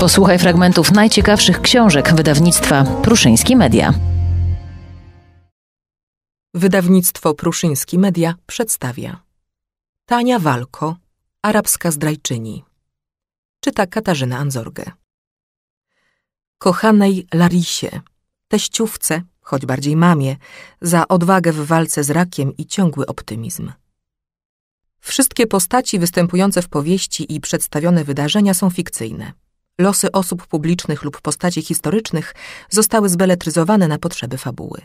Posłuchaj fragmentów najciekawszych książek wydawnictwa Pruszyński Media. Wydawnictwo Pruszyński Media przedstawia Tania Walko, arabska zdrajczyni. Czyta Katarzyna Anzorgę. Kochanej Larisie, teściówce, choć bardziej mamie, za odwagę w walce z rakiem i ciągły optymizm. Wszystkie postaci występujące w powieści i przedstawione wydarzenia są fikcyjne losy osób publicznych lub postaci historycznych zostały zbeletryzowane na potrzeby fabuły.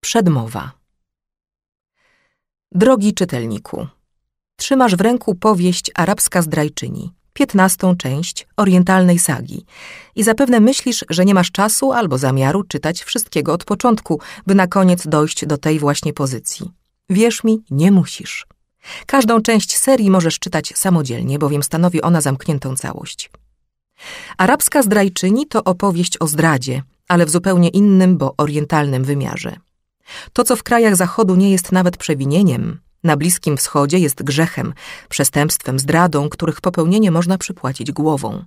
Przedmowa Drogi czytelniku, trzymasz w ręku powieść Arabska zdrajczyni, piętnastą część orientalnej sagi i zapewne myślisz, że nie masz czasu albo zamiaru czytać wszystkiego od początku, by na koniec dojść do tej właśnie pozycji. Wierz mi, nie musisz. Każdą część serii możesz czytać samodzielnie, bowiem stanowi ona zamkniętą całość. Arabska zdrajczyni to opowieść o zdradzie, ale w zupełnie innym, bo orientalnym wymiarze. To, co w krajach Zachodu nie jest nawet przewinieniem, na Bliskim Wschodzie jest grzechem, przestępstwem, zdradą, których popełnienie można przypłacić głową.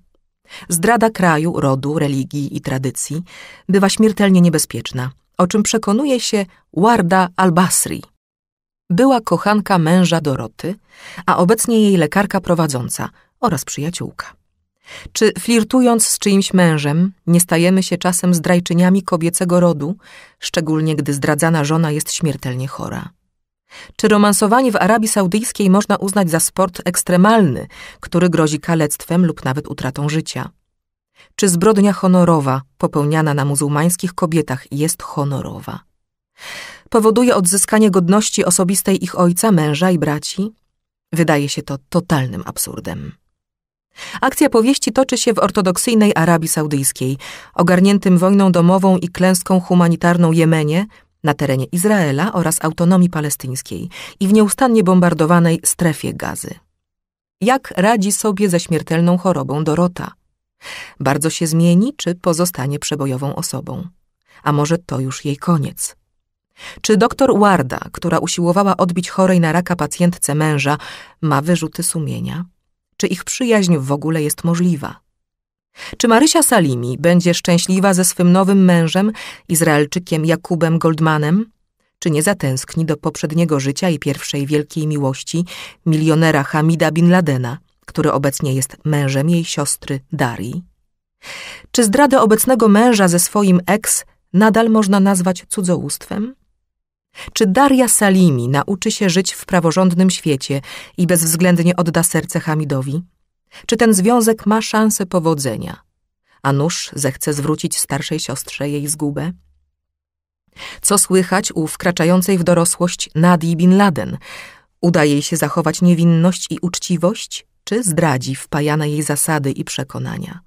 Zdrada kraju, rodu, religii i tradycji bywa śmiertelnie niebezpieczna, o czym przekonuje się Warda al-Basri – była kochanka męża Doroty, a obecnie jej lekarka prowadząca oraz przyjaciółka. Czy flirtując z czyimś mężem, nie stajemy się czasem zdrajczyniami kobiecego rodu, szczególnie gdy zdradzana żona jest śmiertelnie chora? Czy romansowanie w Arabii Saudyjskiej można uznać za sport ekstremalny, który grozi kalectwem lub nawet utratą życia? Czy zbrodnia honorowa popełniana na muzułmańskich kobietach jest honorowa? powoduje odzyskanie godności osobistej ich ojca, męża i braci, wydaje się to totalnym absurdem. Akcja powieści toczy się w ortodoksyjnej Arabii Saudyjskiej, ogarniętym wojną domową i klęską humanitarną Jemenie, na terenie Izraela oraz autonomii palestyńskiej i w nieustannie bombardowanej strefie gazy. Jak radzi sobie ze śmiertelną chorobą Dorota? Bardzo się zmieni, czy pozostanie przebojową osobą? A może to już jej koniec? Czy doktor Warda, która usiłowała odbić chorej na raka pacjentce męża, ma wyrzuty sumienia? Czy ich przyjaźń w ogóle jest możliwa? Czy Marysia Salimi będzie szczęśliwa ze swym nowym mężem, Izraelczykiem Jakubem Goldmanem? Czy nie zatęskni do poprzedniego życia i pierwszej wielkiej miłości milionera Hamida Bin Ladena, który obecnie jest mężem jej siostry Darii? Czy zdradę obecnego męża ze swoim eks nadal można nazwać cudzołóstwem? Czy Daria Salimi nauczy się żyć w praworządnym świecie i bezwzględnie odda serce Hamidowi? Czy ten związek ma szansę powodzenia? A nóż zechce zwrócić starszej siostrze jej zgubę? Co słychać u wkraczającej w dorosłość Nadi Bin Laden? Uda jej się zachować niewinność i uczciwość, czy zdradzi wpajane jej zasady i przekonania?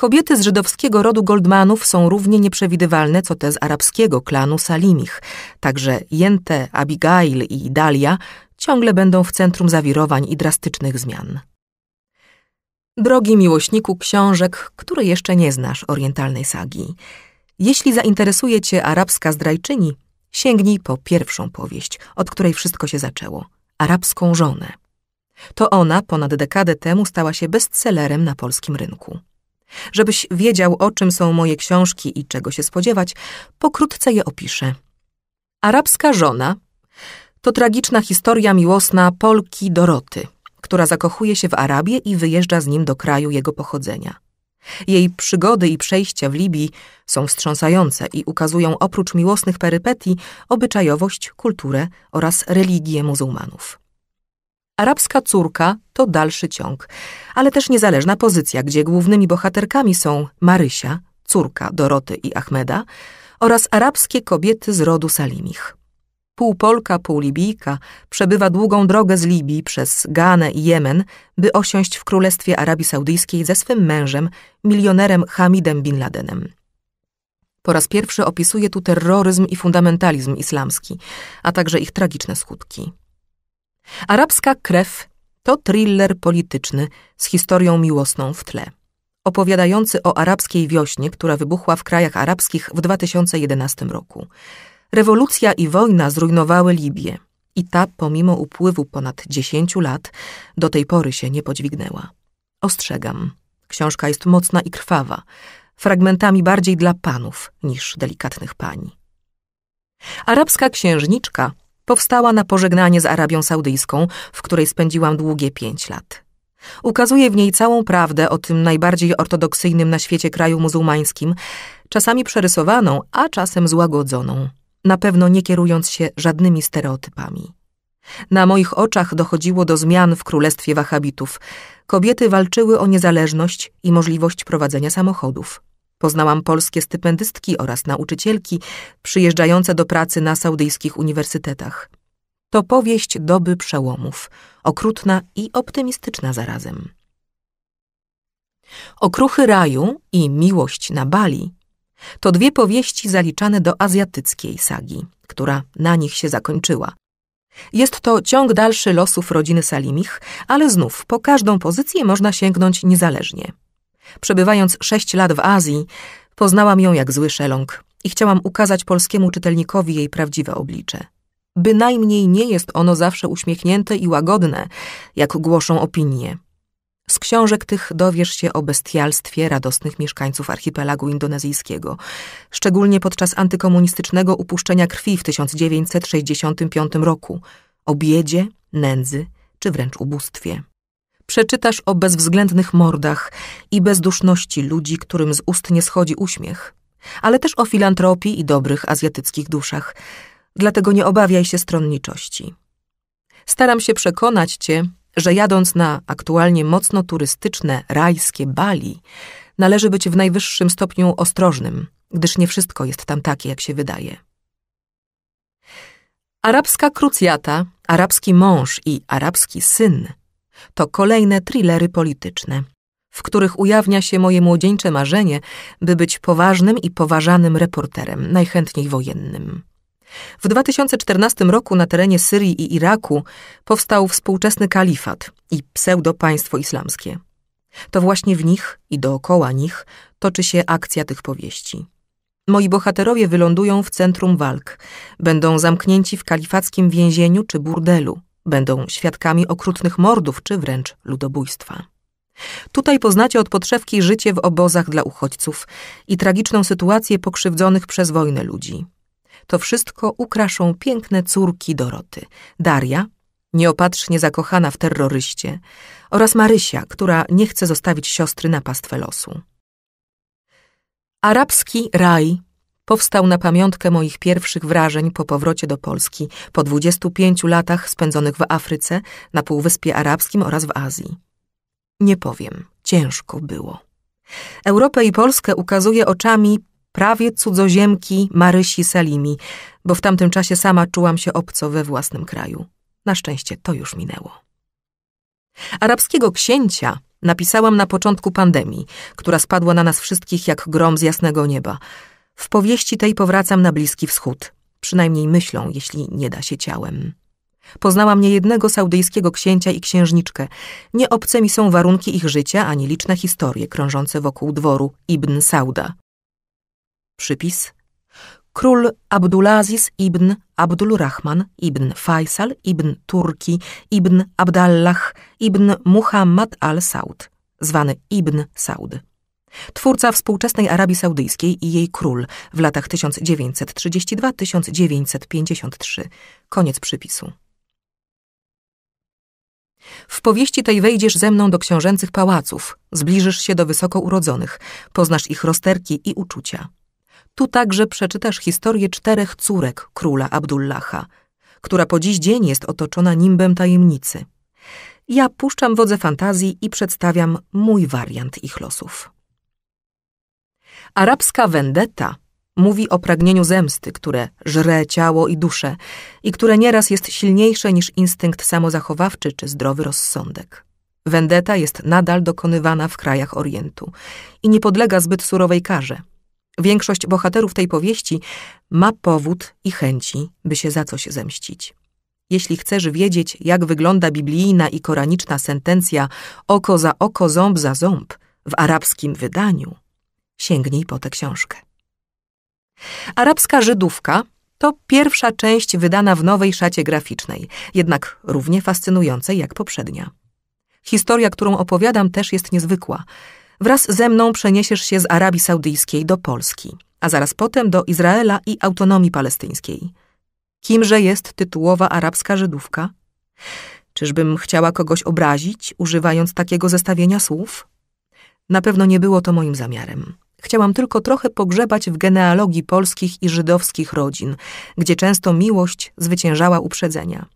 Kobiety z żydowskiego rodu Goldmanów są równie nieprzewidywalne, co te z arabskiego klanu Salimich. Także Jente, Abigail i Dalia ciągle będą w centrum zawirowań i drastycznych zmian. Drogi miłośniku książek, który jeszcze nie znasz orientalnej sagi, jeśli zainteresuje cię arabska zdrajczyni, sięgnij po pierwszą powieść, od której wszystko się zaczęło – Arabską żonę. To ona ponad dekadę temu stała się bestsellerem na polskim rynku. Żebyś wiedział, o czym są moje książki i czego się spodziewać, pokrótce je opiszę. Arabska żona to tragiczna historia miłosna Polki Doroty, która zakochuje się w Arabie i wyjeżdża z nim do kraju jego pochodzenia. Jej przygody i przejścia w Libii są wstrząsające i ukazują oprócz miłosnych perypetii obyczajowość, kulturę oraz religię muzułmanów. Arabska córka to dalszy ciąg, ale też niezależna pozycja, gdzie głównymi bohaterkami są Marysia, córka Doroty i Ahmeda oraz arabskie kobiety z rodu Salimich. Pół Polka, pół Libijka przebywa długą drogę z Libii przez Ganę i Jemen, by osiąść w Królestwie Arabii Saudyjskiej ze swym mężem, milionerem Hamidem bin Ladenem. Po raz pierwszy opisuje tu terroryzm i fundamentalizm islamski, a także ich tragiczne skutki. Arabska krew to thriller polityczny z historią miłosną w tle, opowiadający o arabskiej wiośnie, która wybuchła w krajach arabskich w 2011 roku. Rewolucja i wojna zrujnowały Libię i ta, pomimo upływu ponad 10 lat, do tej pory się nie podźwignęła. Ostrzegam, książka jest mocna i krwawa, fragmentami bardziej dla panów niż delikatnych pani. Arabska księżniczka Powstała na pożegnanie z Arabią Saudyjską, w której spędziłam długie pięć lat. Ukazuje w niej całą prawdę o tym najbardziej ortodoksyjnym na świecie kraju muzułmańskim, czasami przerysowaną, a czasem złagodzoną, na pewno nie kierując się żadnymi stereotypami. Na moich oczach dochodziło do zmian w królestwie Wahabitów. Kobiety walczyły o niezależność i możliwość prowadzenia samochodów. Poznałam polskie stypendystki oraz nauczycielki przyjeżdżające do pracy na saudyjskich uniwersytetach. To powieść doby przełomów, okrutna i optymistyczna zarazem. Okruchy raju i Miłość na Bali to dwie powieści zaliczane do azjatyckiej sagi, która na nich się zakończyła. Jest to ciąg dalszy losów rodziny Salimich, ale znów po każdą pozycję można sięgnąć niezależnie. Przebywając sześć lat w Azji, poznałam ją jak zły szeląg i chciałam ukazać polskiemu czytelnikowi jej prawdziwe oblicze. Bynajmniej nie jest ono zawsze uśmiechnięte i łagodne, jak głoszą opinie. Z książek tych dowiesz się o bestialstwie radosnych mieszkańców archipelagu indonezyjskiego, szczególnie podczas antykomunistycznego upuszczenia krwi w 1965 roku, o biedzie, nędzy czy wręcz ubóstwie przeczytasz o bezwzględnych mordach i bezduszności ludzi, którym z ust nie schodzi uśmiech, ale też o filantropii i dobrych azjatyckich duszach. Dlatego nie obawiaj się stronniczości. Staram się przekonać cię, że jadąc na aktualnie mocno turystyczne rajskie Bali, należy być w najwyższym stopniu ostrożnym, gdyż nie wszystko jest tam takie, jak się wydaje. Arabska krucjata, arabski mąż i arabski syn to kolejne thrillery polityczne, w których ujawnia się moje młodzieńcze marzenie, by być poważnym i poważanym reporterem, najchętniej wojennym. W 2014 roku na terenie Syrii i Iraku powstał współczesny kalifat i pseudo-państwo islamskie. To właśnie w nich i dookoła nich toczy się akcja tych powieści. Moi bohaterowie wylądują w centrum walk, będą zamknięci w kalifackim więzieniu czy burdelu będą świadkami okrutnych mordów czy wręcz ludobójstwa. Tutaj poznacie od podszewki życie w obozach dla uchodźców i tragiczną sytuację pokrzywdzonych przez wojnę ludzi. To wszystko ukraszą piękne córki Doroty. Daria, nieopatrznie zakochana w terroryście, oraz Marysia, która nie chce zostawić siostry na pastwę losu. Arabski raj powstał na pamiątkę moich pierwszych wrażeń po powrocie do Polski po 25 latach spędzonych w Afryce, na Półwyspie Arabskim oraz w Azji. Nie powiem, ciężko było. Europę i Polskę ukazuje oczami prawie cudzoziemki Marysi Salimi, bo w tamtym czasie sama czułam się obco we własnym kraju. Na szczęście to już minęło. Arabskiego księcia napisałam na początku pandemii, która spadła na nas wszystkich jak grom z jasnego nieba – w powieści tej powracam na Bliski Wschód, przynajmniej myślą, jeśli nie da się ciałem. Poznałam niejednego saudyjskiego księcia i księżniczkę. Nie obce mi są warunki ich życia, ani liczne historie krążące wokół dworu Ibn Sauda. Przypis Król Abdulaziz ibn Abdulrahman, ibn Faisal, ibn Turki, ibn Abdallah, ibn Muhammad al-Saud, zwany Ibn Saud. Twórca współczesnej Arabii Saudyjskiej i jej król w latach 1932-1953. Koniec przypisu. W powieści tej wejdziesz ze mną do książęcych pałaców, zbliżysz się do wysoko urodzonych, poznasz ich rozterki i uczucia. Tu także przeczytasz historię czterech córek króla Abdullaha, która po dziś dzień jest otoczona nimbem tajemnicy. Ja puszczam wodze fantazji i przedstawiam mój wariant ich losów. Arabska vendetta mówi o pragnieniu zemsty, które żre ciało i duszę i które nieraz jest silniejsze niż instynkt samozachowawczy czy zdrowy rozsądek. Wendeta jest nadal dokonywana w krajach Orientu i nie podlega zbyt surowej karze. Większość bohaterów tej powieści ma powód i chęci, by się za coś zemścić. Jeśli chcesz wiedzieć, jak wygląda biblijna i koraniczna sentencja oko za oko, ząb za ząb w arabskim wydaniu – Sięgnij po tę książkę. Arabska Żydówka to pierwsza część wydana w nowej szacie graficznej, jednak równie fascynującej jak poprzednia. Historia, którą opowiadam, też jest niezwykła. Wraz ze mną przeniesiesz się z Arabii Saudyjskiej do Polski, a zaraz potem do Izraela i autonomii palestyńskiej. Kimże jest tytułowa arabska Żydówka? Czyżbym chciała kogoś obrazić, używając takiego zestawienia słów? Na pewno nie było to moim zamiarem. Chciałam tylko trochę pogrzebać w genealogii polskich i żydowskich rodzin, gdzie często miłość zwyciężała uprzedzenia.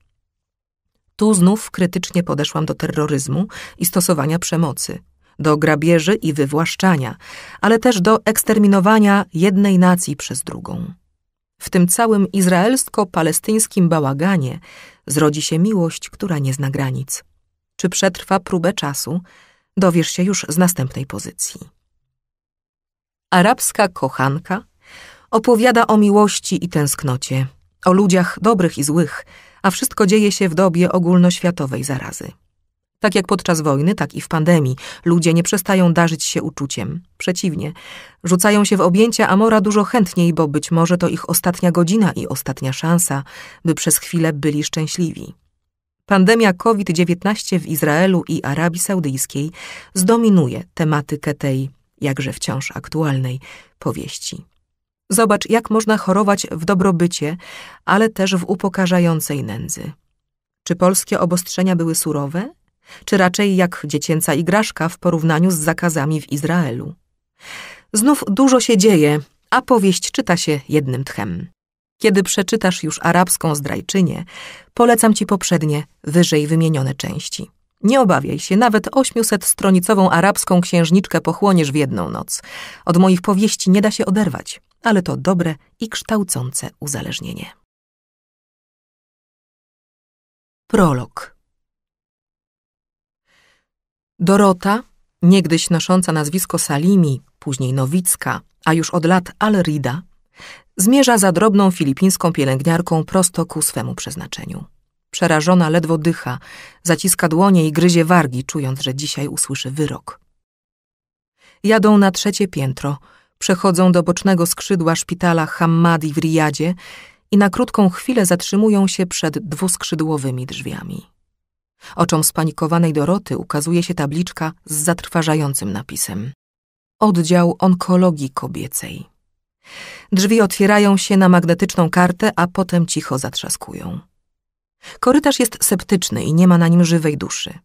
Tu znów krytycznie podeszłam do terroryzmu i stosowania przemocy, do grabieży i wywłaszczania, ale też do eksterminowania jednej nacji przez drugą. W tym całym izraelsko-palestyńskim bałaganie zrodzi się miłość, która nie zna granic. Czy przetrwa próbę czasu, dowiesz się już z następnej pozycji arabska kochanka, opowiada o miłości i tęsknocie, o ludziach dobrych i złych, a wszystko dzieje się w dobie ogólnoświatowej zarazy. Tak jak podczas wojny, tak i w pandemii ludzie nie przestają darzyć się uczuciem. Przeciwnie, rzucają się w objęcia Amora dużo chętniej, bo być może to ich ostatnia godzina i ostatnia szansa, by przez chwilę byli szczęśliwi. Pandemia COVID-19 w Izraelu i Arabii Saudyjskiej zdominuje tematykę tej jakże wciąż aktualnej, powieści. Zobacz, jak można chorować w dobrobycie, ale też w upokarzającej nędzy. Czy polskie obostrzenia były surowe? Czy raczej jak dziecięca igraszka w porównaniu z zakazami w Izraelu? Znów dużo się dzieje, a powieść czyta się jednym tchem. Kiedy przeczytasz już arabską zdrajczynię, polecam ci poprzednie, wyżej wymienione części. Nie obawiaj się, nawet 800-stronicową arabską księżniczkę pochłoniesz w jedną noc. Od moich powieści nie da się oderwać, ale to dobre i kształcące uzależnienie. Prolog Dorota, niegdyś nosząca nazwisko Salimi, później Nowicka, a już od lat Al-Rida, zmierza za drobną filipińską pielęgniarką prosto ku swemu przeznaczeniu. Przerażona ledwo dycha, zaciska dłonie i gryzie wargi, czując, że dzisiaj usłyszy wyrok. Jadą na trzecie piętro, przechodzą do bocznego skrzydła szpitala Hammadi w Riyadzie i na krótką chwilę zatrzymują się przed dwuskrzydłowymi drzwiami. Oczom spanikowanej Doroty ukazuje się tabliczka z zatrważającym napisem. Oddział onkologii kobiecej. Drzwi otwierają się na magnetyczną kartę, a potem cicho zatrzaskują. Korytarz jest septyczny i nie ma na nim żywej duszy.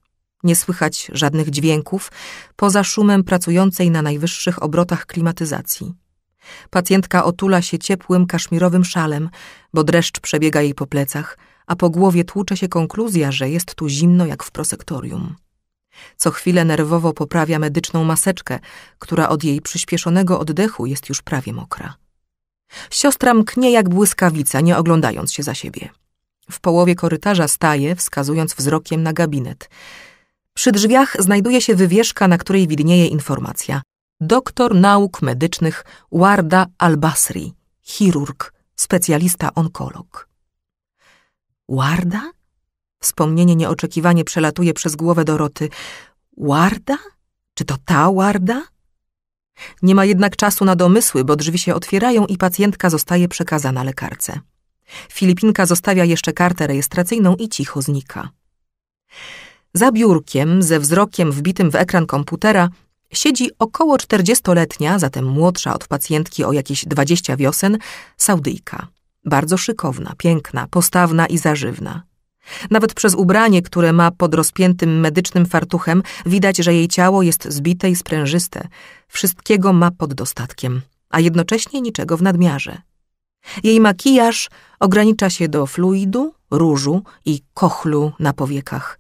Nie słychać żadnych dźwięków poza szumem pracującej na najwyższych obrotach klimatyzacji. Pacjentka otula się ciepłym kaszmirowym szalem, bo dreszcz przebiega jej po plecach, a po głowie tłucze się konkluzja, że jest tu zimno jak w prosektorium. Co chwilę nerwowo poprawia medyczną maseczkę, która od jej przyspieszonego oddechu jest już prawie mokra. Siostra mknie jak błyskawica, nie oglądając się za siebie. W połowie korytarza staje, wskazując wzrokiem na gabinet. Przy drzwiach znajduje się wywieszka, na której widnieje informacja. Doktor nauk medycznych Warda Albasri, chirurg, specjalista onkolog. Warda? Wspomnienie nieoczekiwanie przelatuje przez głowę Doroty. Warda? Czy to ta Warda? Nie ma jednak czasu na domysły, bo drzwi się otwierają i pacjentka zostaje przekazana lekarce. Filipinka zostawia jeszcze kartę rejestracyjną i cicho znika. Za biurkiem, ze wzrokiem wbitym w ekran komputera, siedzi około 40-letnia, zatem młodsza od pacjentki o jakieś 20 wiosen, Saudyjka. Bardzo szykowna, piękna, postawna i zażywna. Nawet przez ubranie, które ma pod rozpiętym medycznym fartuchem, widać, że jej ciało jest zbite i sprężyste. Wszystkiego ma pod dostatkiem, a jednocześnie niczego w nadmiarze. Jej makijaż ogranicza się do fluidu, różu i kochlu na powiekach.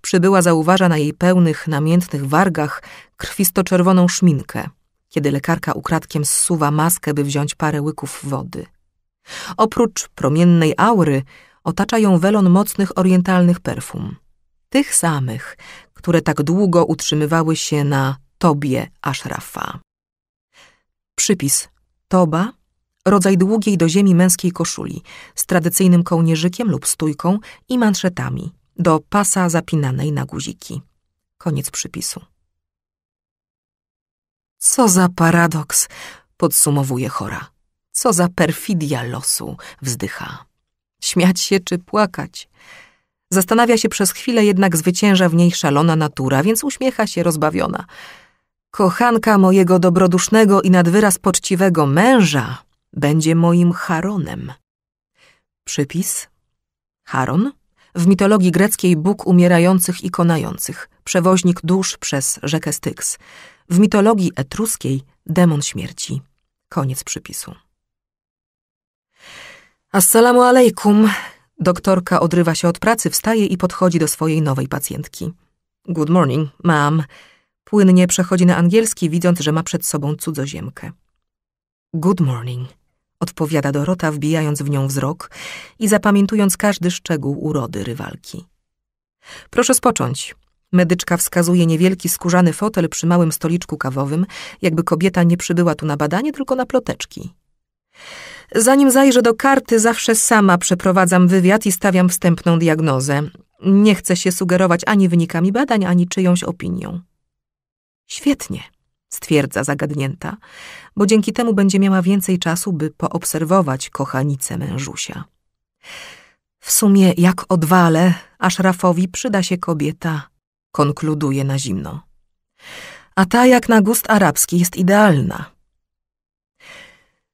Przybyła zauważa na jej pełnych, namiętnych wargach krwisto-czerwoną szminkę, kiedy lekarka ukradkiem zsuwa maskę, by wziąć parę łyków wody. Oprócz promiennej aury otacza ją welon mocnych orientalnych perfum. Tych samych, które tak długo utrzymywały się na tobie Ashrafa. Przypis Toba rodzaj długiej do ziemi męskiej koszuli z tradycyjnym kołnierzykiem lub stójką i manszetami do pasa zapinanej na guziki. Koniec przypisu. Co za paradoks, podsumowuje chora. Co za perfidia losu, wzdycha. Śmiać się czy płakać? Zastanawia się przez chwilę, jednak zwycięża w niej szalona natura, więc uśmiecha się rozbawiona. Kochanka mojego dobrodusznego i nadwyraz poczciwego męża będzie moim Charonem. Przypis Charon w mitologii greckiej bóg umierających i konających, przewoźnik dusz przez rzekę Styx. W mitologii etruskiej demon śmierci. Koniec przypisu. Assalamu alaikum. Doktorka odrywa się od pracy, wstaje i podchodzi do swojej nowej pacjentki. Good morning, ma'am. Płynnie przechodzi na angielski, widząc, że ma przed sobą cudzoziemkę. Good morning odpowiada Dorota, wbijając w nią wzrok i zapamiętując każdy szczegół urody rywalki. Proszę spocząć. Medyczka wskazuje niewielki skórzany fotel przy małym stoliczku kawowym, jakby kobieta nie przybyła tu na badanie, tylko na ploteczki. Zanim zajrzę do karty, zawsze sama przeprowadzam wywiad i stawiam wstępną diagnozę. Nie chcę się sugerować ani wynikami badań, ani czyjąś opinią. Świetnie stwierdza zagadnięta, bo dzięki temu będzie miała więcej czasu, by poobserwować kochanicę mężusia. W sumie jak odwale, aż Rafowi przyda się kobieta, konkluduje na zimno. A ta jak na gust arabski jest idealna.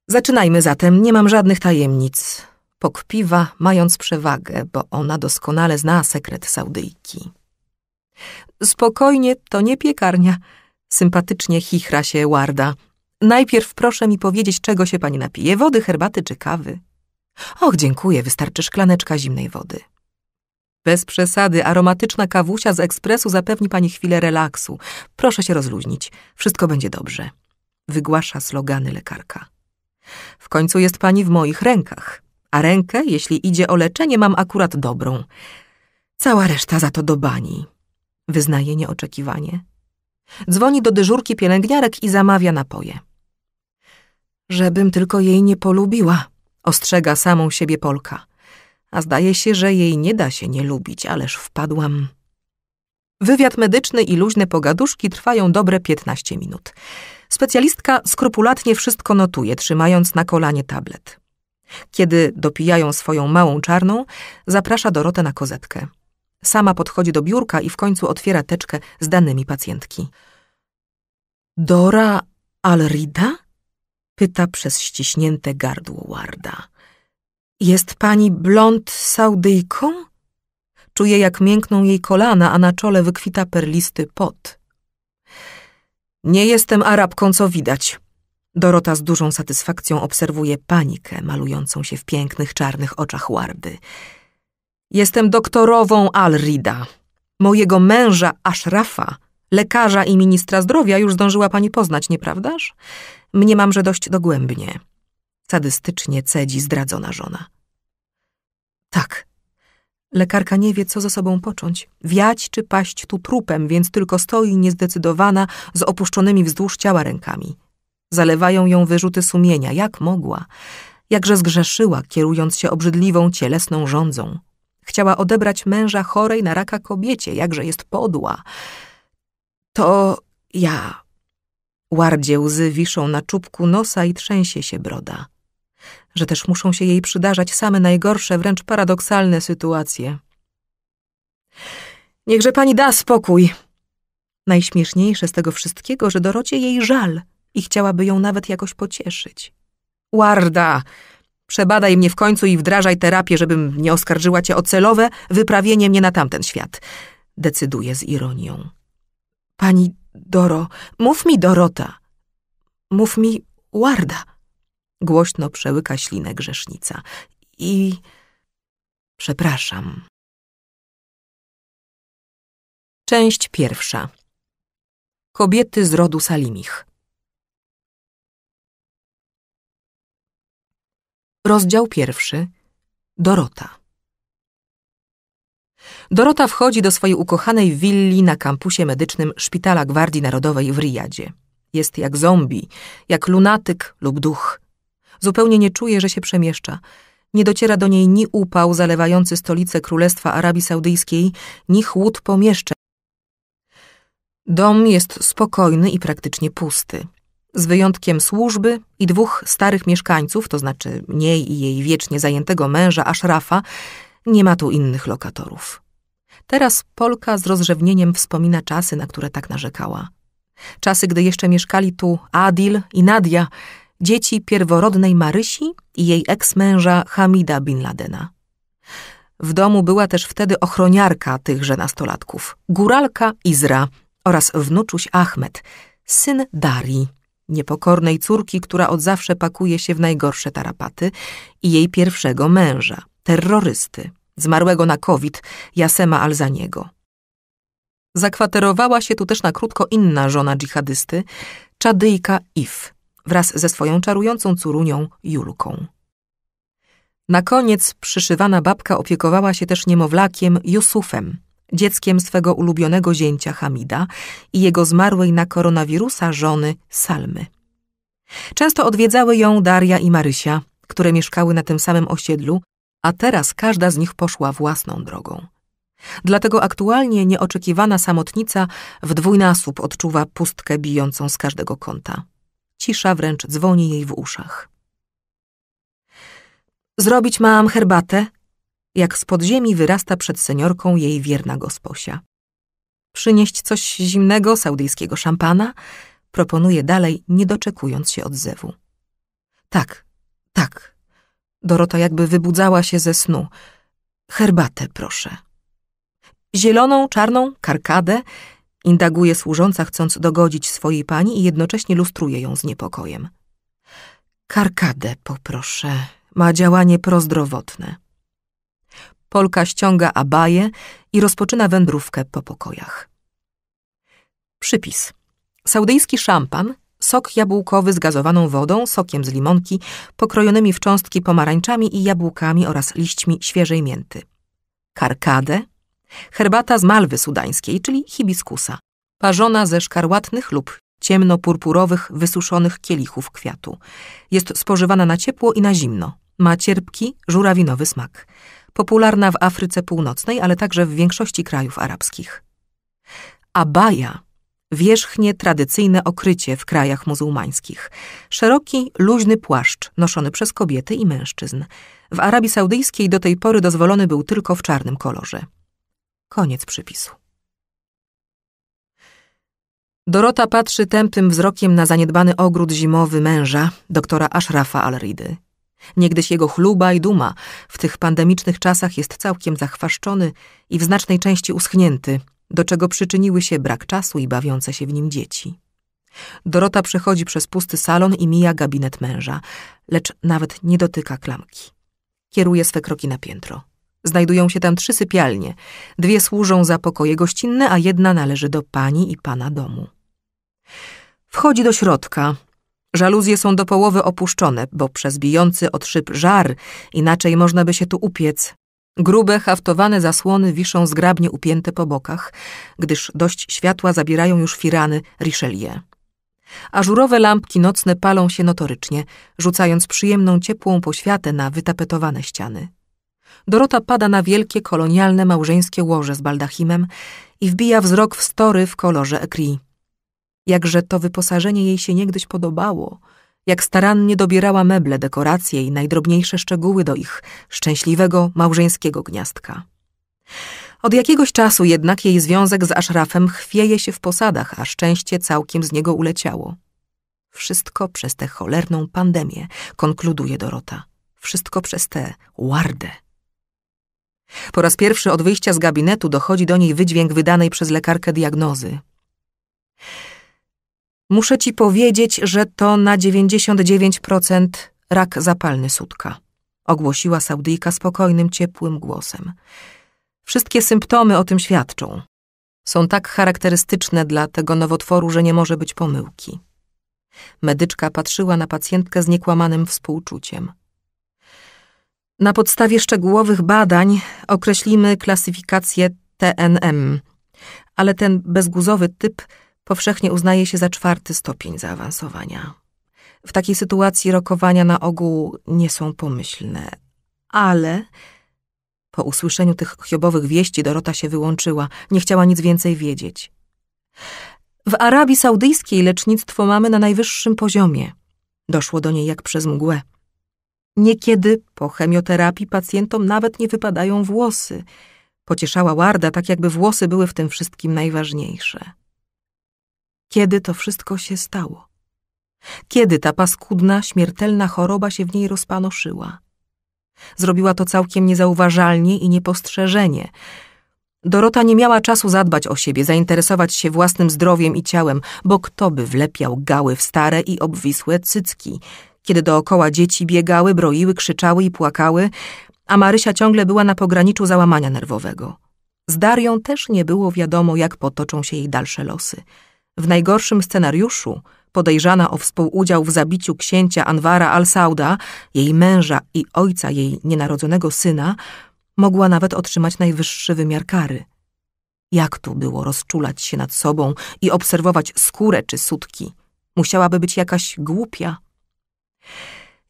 Zaczynajmy zatem, nie mam żadnych tajemnic. Pokpiwa, mając przewagę, bo ona doskonale zna sekret Saudyjki. Spokojnie, to nie piekarnia – Sympatycznie chichra się Warda. Najpierw proszę mi powiedzieć, czego się pani napije, wody, herbaty czy kawy? Och, dziękuję, wystarczy szklaneczka zimnej wody. Bez przesady, aromatyczna kawusia z ekspresu zapewni pani chwilę relaksu. Proszę się rozluźnić, wszystko będzie dobrze. Wygłasza slogany lekarka. W końcu jest pani w moich rękach, a rękę, jeśli idzie o leczenie, mam akurat dobrą. Cała reszta za to do bani. Wyznaje nieoczekiwanie. Dzwoni do dyżurki pielęgniarek i zamawia napoje. Żebym tylko jej nie polubiła, ostrzega samą siebie Polka. A zdaje się, że jej nie da się nie lubić, ależ wpadłam. Wywiad medyczny i luźne pogaduszki trwają dobre 15 minut. Specjalistka skrupulatnie wszystko notuje, trzymając na kolanie tablet. Kiedy dopijają swoją małą czarną, zaprasza Dorotę na kozetkę. Sama podchodzi do biurka i w końcu otwiera teczkę z danymi pacjentki. Dora Alrida? Pyta przez ściśnięte gardło Warda. Jest pani blond saudyjką? Czuje, jak miękną jej kolana, a na czole wykwita perlisty pot. Nie jestem Arabką, co widać. Dorota z dużą satysfakcją obserwuje panikę malującą się w pięknych czarnych oczach Wardy. Jestem doktorową Alrida. Mojego męża Ashrafa, lekarza i ministra zdrowia, już zdążyła pani poznać, nieprawdaż? Mniemam, że dość dogłębnie. Sadystycznie cedzi zdradzona żona. Tak. Lekarka nie wie, co ze sobą począć. Wiać czy paść tu trupem, więc tylko stoi niezdecydowana, z opuszczonymi wzdłuż ciała rękami. Zalewają ją wyrzuty sumienia, jak mogła. Jakże zgrzeszyła, kierując się obrzydliwą cielesną rządzą. Chciała odebrać męża chorej na raka kobiecie, jakże jest podła. To ja. Łardzie łzy wiszą na czubku nosa i trzęsie się broda. Że też muszą się jej przydarzać same najgorsze, wręcz paradoksalne sytuacje. Niechże pani da spokój. Najśmieszniejsze z tego wszystkiego, że Dorocie jej żal i chciałaby ją nawet jakoś pocieszyć. Łarda, Przebadaj mnie w końcu i wdrażaj terapię, żebym nie oskarżyła cię o celowe wyprawienie mnie na tamten świat. Decyduje z ironią. Pani Doro, mów mi Dorota. Mów mi Warda. Głośno przełyka ślinę grzesznica. I... przepraszam. Część pierwsza. Kobiety z rodu Salimich. Rozdział pierwszy. Dorota. Dorota wchodzi do swojej ukochanej willi na kampusie medycznym Szpitala Gwardii Narodowej w Riyadzie. Jest jak zombie, jak lunatyk lub duch. Zupełnie nie czuje, że się przemieszcza. Nie dociera do niej ni upał zalewający stolicę Królestwa Arabii Saudyjskiej, ni chłód pomieszczeń. Dom jest spokojny i praktycznie pusty z wyjątkiem służby i dwóch starych mieszkańców, to znaczy niej i jej wiecznie zajętego męża Rafa, nie ma tu innych lokatorów. Teraz Polka z rozrzewnieniem wspomina czasy, na które tak narzekała. Czasy, gdy jeszcze mieszkali tu Adil i Nadia, dzieci pierworodnej Marysi i jej eksmęża Hamida bin Ladena. W domu była też wtedy ochroniarka tychże nastolatków, góralka Izra oraz wnuczuś Ahmed, syn Dari niepokornej córki, która od zawsze pakuje się w najgorsze tarapaty, i jej pierwszego męża, terrorysty, zmarłego na COVID, Jasema Alzaniego. Zakwaterowała się tu też na krótko inna żona dżihadysty, czadyjka If, wraz ze swoją czarującą córunią Julką. Na koniec przyszywana babka opiekowała się też niemowlakiem Jusufem, dzieckiem swego ulubionego zięcia Hamida i jego zmarłej na koronawirusa żony Salmy. Często odwiedzały ją Daria i Marysia, które mieszkały na tym samym osiedlu, a teraz każda z nich poszła własną drogą. Dlatego aktualnie nieoczekiwana samotnica w dwójnasób odczuwa pustkę bijącą z każdego kąta. Cisza wręcz dzwoni jej w uszach. Zrobić mam herbatę? jak z podziemi wyrasta przed seniorką jej wierna gosposia. Przynieść coś zimnego, saudyjskiego szampana? Proponuje dalej, nie doczekując się odzewu. Tak, tak. Dorota jakby wybudzała się ze snu. Herbatę, proszę. Zieloną, czarną, karkadę, indaguje służąca, chcąc dogodzić swojej pani i jednocześnie lustruje ją z niepokojem. Karkadę, poproszę. Ma działanie prozdrowotne. Polka ściąga abaje i rozpoczyna wędrówkę po pokojach. Przypis. Saudyjski szampan, sok jabłkowy z gazowaną wodą, sokiem z limonki, pokrojonymi w cząstki pomarańczami i jabłkami oraz liśćmi świeżej mięty. Karkadę. Herbata z malwy sudańskiej, czyli hibiskusa, parzona ze szkarłatnych lub ciemno-purpurowych, wysuszonych kielichów kwiatu. Jest spożywana na ciepło i na zimno. Ma cierpki, żurawinowy smak popularna w Afryce Północnej, ale także w większości krajów arabskich. Abaja wierzchnie tradycyjne okrycie w krajach muzułmańskich. Szeroki, luźny płaszcz noszony przez kobiety i mężczyzn. W Arabii Saudyjskiej do tej pory dozwolony był tylko w czarnym kolorze. Koniec przypisu. Dorota patrzy tępym wzrokiem na zaniedbany ogród zimowy męża, doktora Ashrafa Alridy. Niegdyś jego chluba i duma w tych pandemicznych czasach jest całkiem zachwaszczony i w znacznej części uschnięty, do czego przyczyniły się brak czasu i bawiące się w nim dzieci. Dorota przechodzi przez pusty salon i mija gabinet męża, lecz nawet nie dotyka klamki. Kieruje swe kroki na piętro. Znajdują się tam trzy sypialnie. Dwie służą za pokoje gościnne, a jedna należy do pani i pana domu. Wchodzi do środka, Żaluzje są do połowy opuszczone, bo przez bijący od szyb żar, inaczej można by się tu upiec. Grube, haftowane zasłony wiszą zgrabnie upięte po bokach, gdyż dość światła zabierają już firany Richelieu. Ażurowe lampki nocne palą się notorycznie, rzucając przyjemną ciepłą poświatę na wytapetowane ściany. Dorota pada na wielkie kolonialne małżeńskie łoże z baldachimem i wbija wzrok w story w kolorze ekri jakże to wyposażenie jej się niegdyś podobało, jak starannie dobierała meble, dekoracje i najdrobniejsze szczegóły do ich szczęśliwego małżeńskiego gniazdka. Od jakiegoś czasu jednak jej związek z Ashrafem chwieje się w posadach, a szczęście całkiem z niego uleciało. Wszystko przez tę cholerną pandemię, konkluduje Dorota. Wszystko przez tę łardę. Po raz pierwszy od wyjścia z gabinetu dochodzi do niej wydźwięk wydanej przez lekarkę diagnozy. Muszę ci powiedzieć, że to na 99% rak zapalny sutka, ogłosiła Saudyjka spokojnym, ciepłym głosem. Wszystkie symptomy o tym świadczą. Są tak charakterystyczne dla tego nowotworu, że nie może być pomyłki. Medyczka patrzyła na pacjentkę z niekłamanym współczuciem. Na podstawie szczegółowych badań określimy klasyfikację TNM, ale ten bezguzowy typ powszechnie uznaje się za czwarty stopień zaawansowania. W takiej sytuacji rokowania na ogół nie są pomyślne, ale po usłyszeniu tych chiobowych wieści Dorota się wyłączyła, nie chciała nic więcej wiedzieć. W Arabii Saudyjskiej lecznictwo mamy na najwyższym poziomie. Doszło do niej jak przez mgłę. Niekiedy po chemioterapii pacjentom nawet nie wypadają włosy. Pocieszała Warda, tak jakby włosy były w tym wszystkim najważniejsze kiedy to wszystko się stało. Kiedy ta paskudna, śmiertelna choroba się w niej rozpanoszyła. Zrobiła to całkiem niezauważalnie i niepostrzeżenie. Dorota nie miała czasu zadbać o siebie, zainteresować się własnym zdrowiem i ciałem, bo kto by wlepiał gały w stare i obwisłe cycki, kiedy dookoła dzieci biegały, broiły, krzyczały i płakały, a Marysia ciągle była na pograniczu załamania nerwowego. Z Darią też nie było wiadomo, jak potoczą się jej dalsze losy. W najgorszym scenariuszu podejrzana o współudział w zabiciu księcia Anwara al-Sauda, jej męża i ojca jej nienarodzonego syna, mogła nawet otrzymać najwyższy wymiar kary. Jak tu było rozczulać się nad sobą i obserwować skórę czy sutki? Musiałaby być jakaś głupia.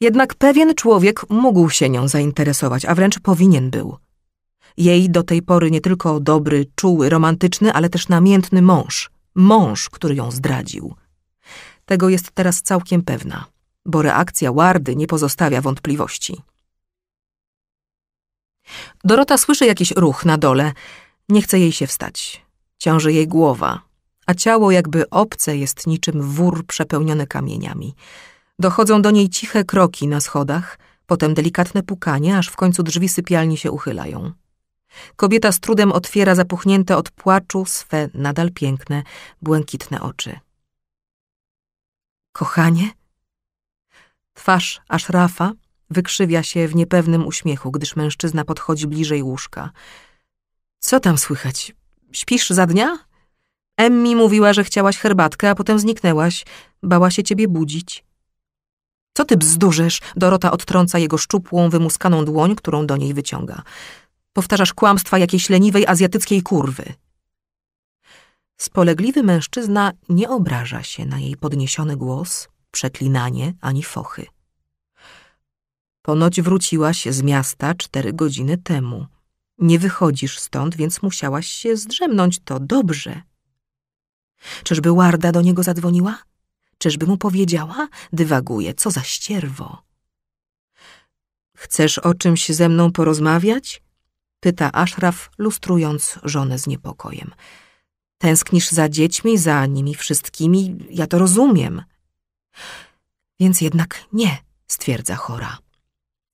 Jednak pewien człowiek mógł się nią zainteresować, a wręcz powinien był. Jej do tej pory nie tylko dobry, czuły, romantyczny, ale też namiętny mąż, mąż, który ją zdradził. Tego jest teraz całkiem pewna, bo reakcja Wardy nie pozostawia wątpliwości. Dorota słyszy jakiś ruch na dole. Nie chce jej się wstać. Ciąży jej głowa, a ciało jakby obce jest niczym wór przepełniony kamieniami. Dochodzą do niej ciche kroki na schodach, potem delikatne pukanie, aż w końcu drzwi sypialni się uchylają. Kobieta z trudem otwiera zapuchnięte od płaczu swe nadal piękne, błękitne oczy. Kochanie? Twarz rafa wykrzywia się w niepewnym uśmiechu, gdyż mężczyzna podchodzi bliżej łóżka. Co tam słychać? Śpisz za dnia? Emmi mówiła, że chciałaś herbatkę, a potem zniknęłaś. Bała się ciebie budzić. Co ty bzdurzysz? Dorota odtrąca jego szczupłą, wymuskaną dłoń, którą do niej wyciąga. Powtarzasz kłamstwa jakiejś leniwej azjatyckiej kurwy. Spolegliwy mężczyzna nie obraża się na jej podniesiony głos, przeklinanie ani fochy. Ponoć wróciłaś z miasta cztery godziny temu. Nie wychodzisz stąd, więc musiałaś się zdrzemnąć, to dobrze. Czyżby Warda do niego zadzwoniła? Czyżby mu powiedziała? Dywaguje, co za ścierwo. Chcesz o czymś ze mną porozmawiać? Pyta Ashraf, lustrując żonę z niepokojem. Tęsknisz za dziećmi, za nimi wszystkimi, ja to rozumiem. Więc jednak nie, stwierdza chora.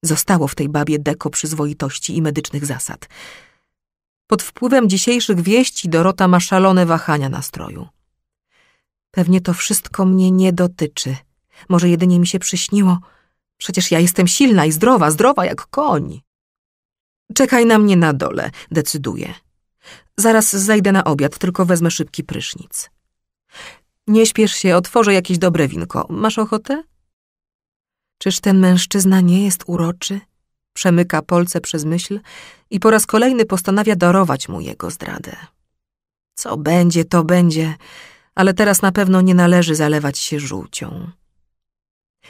Zostało w tej babie deko przyzwoitości i medycznych zasad. Pod wpływem dzisiejszych wieści Dorota ma szalone wahania nastroju. Pewnie to wszystko mnie nie dotyczy. Może jedynie mi się przyśniło. Przecież ja jestem silna i zdrowa, zdrowa jak koń. Czekaj na mnie na dole, decyduje. Zaraz zejdę na obiad, tylko wezmę szybki prysznic. Nie śpiesz się, otworzę jakieś dobre winko. Masz ochotę? Czyż ten mężczyzna nie jest uroczy? Przemyka polce przez myśl i po raz kolejny postanawia darować mu jego zdradę. Co będzie, to będzie, ale teraz na pewno nie należy zalewać się żółcią.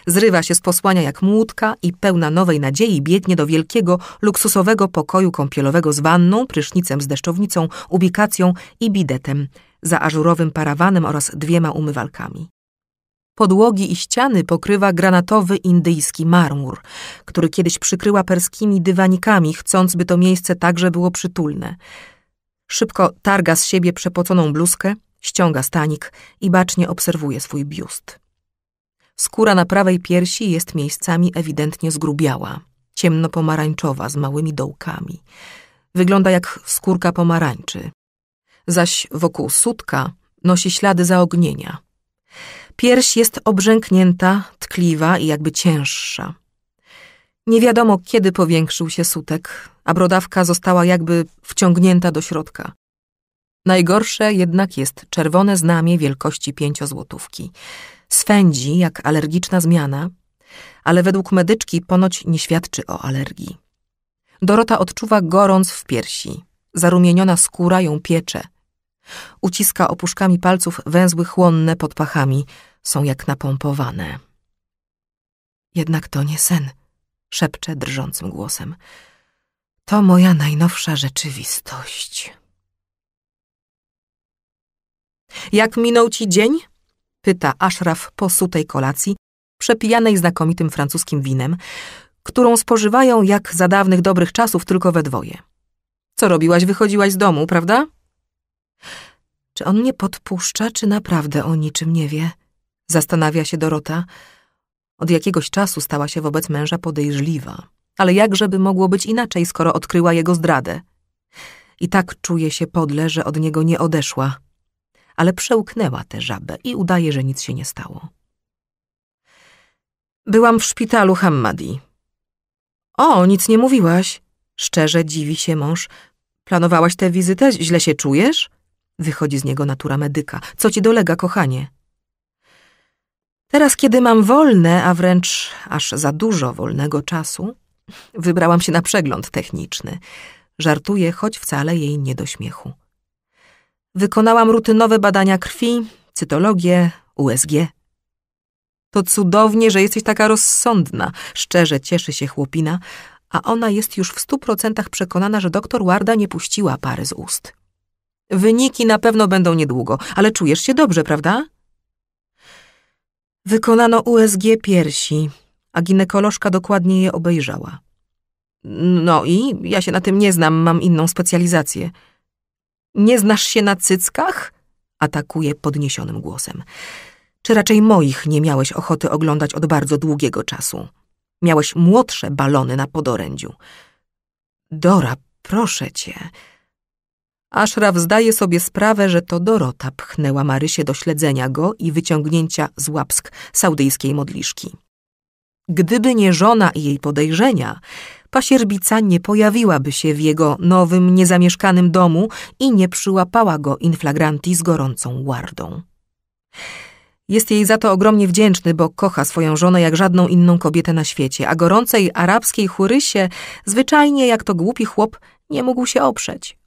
Zrywa się z posłania jak młódka i pełna nowej nadziei biegnie do wielkiego, luksusowego pokoju kąpielowego z wanną, prysznicem z deszczownicą, ubikacją i bidetem, za ażurowym parawanem oraz dwiema umywalkami. Podłogi i ściany pokrywa granatowy indyjski marmur, który kiedyś przykryła perskimi dywanikami, chcąc, by to miejsce także było przytulne. Szybko targa z siebie przepoconą bluzkę, ściąga stanik i bacznie obserwuje swój biust. Skóra na prawej piersi jest miejscami ewidentnie zgrubiała, ciemno-pomarańczowa z małymi dołkami. Wygląda jak skórka pomarańczy. Zaś wokół sutka nosi ślady zaognienia. Pierś jest obrzęknięta, tkliwa i jakby cięższa. Nie wiadomo, kiedy powiększył się sutek, a brodawka została jakby wciągnięta do środka. Najgorsze jednak jest czerwone znamie wielkości pięciozłotówki – swędzi jak alergiczna zmiana, ale według medyczki ponoć nie świadczy o alergii. Dorota odczuwa gorąc w piersi, zarumieniona skóra ją piecze. Uciska opuszkami palców węzły chłonne pod pachami, są jak napompowane. Jednak to nie sen, szepcze drżącym głosem. To moja najnowsza rzeczywistość. Jak minął ci dzień? pyta Ashraf po sutej kolacji, przepijanej znakomitym francuskim winem, którą spożywają jak za dawnych dobrych czasów tylko we dwoje. Co robiłaś, wychodziłaś z domu, prawda? Czy on mnie podpuszcza, czy naprawdę o niczym nie wie? Zastanawia się Dorota. Od jakiegoś czasu stała się wobec męża podejrzliwa. Ale jakżeby mogło być inaczej, skoro odkryła jego zdradę? I tak czuje się podle, że od niego nie odeszła ale przełknęła tę żabę i udaje, że nic się nie stało. Byłam w szpitalu Hammadi. O, nic nie mówiłaś. Szczerze dziwi się mąż. Planowałaś tę wizytę? Źle się czujesz? Wychodzi z niego natura medyka. Co ci dolega, kochanie? Teraz, kiedy mam wolne, a wręcz aż za dużo wolnego czasu, wybrałam się na przegląd techniczny. Żartuję, choć wcale jej nie do śmiechu. Wykonałam rutynowe badania krwi, cytologię, USG. To cudownie, że jesteś taka rozsądna, szczerze cieszy się chłopina, a ona jest już w stu procentach przekonana, że doktor Warda nie puściła pary z ust. Wyniki na pewno będą niedługo, ale czujesz się dobrze, prawda? Wykonano USG piersi, a ginekolożka dokładnie je obejrzała. No i ja się na tym nie znam, mam inną specjalizację. Nie znasz się na cyckach? Atakuje podniesionym głosem. Czy raczej moich nie miałeś ochoty oglądać od bardzo długiego czasu? Miałeś młodsze balony na podorędziu. Dora, proszę cię. Ashraf zdaje sobie sprawę, że to Dorota pchnęła Marysię do śledzenia go i wyciągnięcia z łapsk saudyjskiej modliszki. Gdyby nie żona i jej podejrzenia, pasierbica nie pojawiłaby się w jego nowym, niezamieszkanym domu i nie przyłapała go inflagranti z gorącą łardą. Jest jej za to ogromnie wdzięczny, bo kocha swoją żonę jak żadną inną kobietę na świecie, a gorącej arabskiej churysie zwyczajnie, jak to głupi chłop, nie mógł się oprzeć.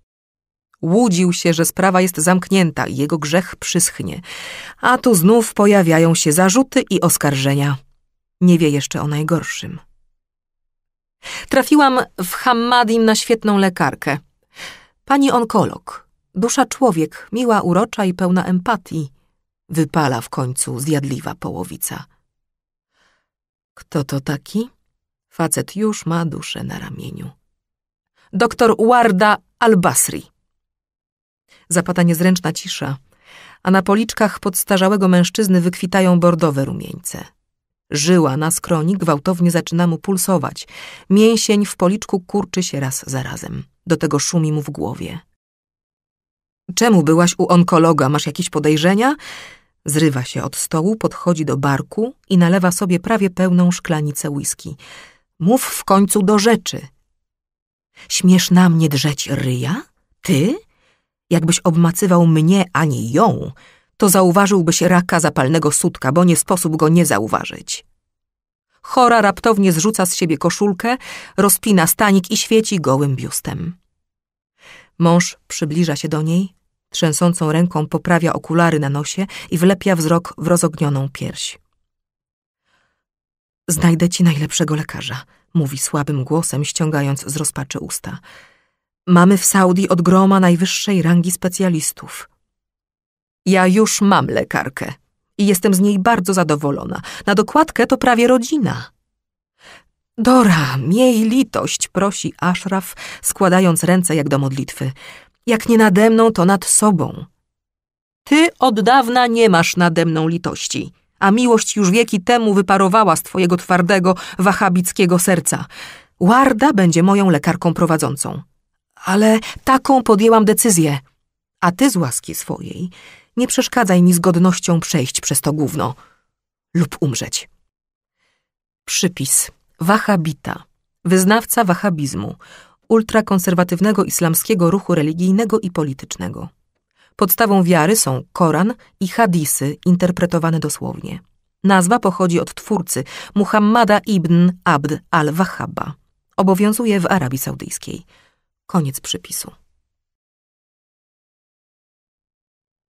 Łudził się, że sprawa jest zamknięta i jego grzech przyschnie, a tu znów pojawiają się zarzuty i oskarżenia nie wie jeszcze o najgorszym. Trafiłam w Hammadim na świetną lekarkę. Pani onkolog, dusza człowiek, miła, urocza i pełna empatii, wypala w końcu zjadliwa połowica. Kto to taki? Facet już ma duszę na ramieniu. Doktor Warda Al-Basri. Zapada niezręczna cisza, a na policzkach podstarzałego mężczyzny wykwitają bordowe rumieńce. Żyła na skroni gwałtownie zaczyna mu pulsować. Mięsień w policzku kurczy się raz za razem. Do tego szumi mu w głowie. Czemu byłaś u onkologa? Masz jakieś podejrzenia? Zrywa się od stołu, podchodzi do barku i nalewa sobie prawie pełną szklanicę whisky. Mów w końcu do rzeczy. Śmiesz na mnie drzeć ryja? Ty? Jakbyś obmacywał mnie, a nie ją to zauważyłbyś raka zapalnego sutka, bo nie sposób go nie zauważyć. Chora raptownie zrzuca z siebie koszulkę, rozpina stanik i świeci gołym biustem. Mąż przybliża się do niej, trzęsącą ręką poprawia okulary na nosie i wlepia wzrok w rozognioną pierś. Znajdę ci najlepszego lekarza, mówi słabym głosem, ściągając z rozpaczy usta. Mamy w Saudi od groma najwyższej rangi specjalistów. Ja już mam lekarkę i jestem z niej bardzo zadowolona. Na dokładkę to prawie rodzina. Dora, miej litość, prosi Ashraf, składając ręce jak do modlitwy. Jak nie nade mną, to nad sobą. Ty od dawna nie masz nade mną litości, a miłość już wieki temu wyparowała z twojego twardego, wahabickiego serca. Warda będzie moją lekarką prowadzącą. Ale taką podjęłam decyzję, a ty z łaski swojej nie przeszkadzaj mi z godnością przejść przez to gówno. Lub umrzeć. Przypis. Wahabita. Wyznawca wahabizmu. Ultrakonserwatywnego islamskiego ruchu religijnego i politycznego. Podstawą wiary są Koran i hadisy interpretowane dosłownie. Nazwa pochodzi od twórcy Muhammada ibn Abd al-Wahhaba. Obowiązuje w Arabii Saudyjskiej. Koniec przypisu.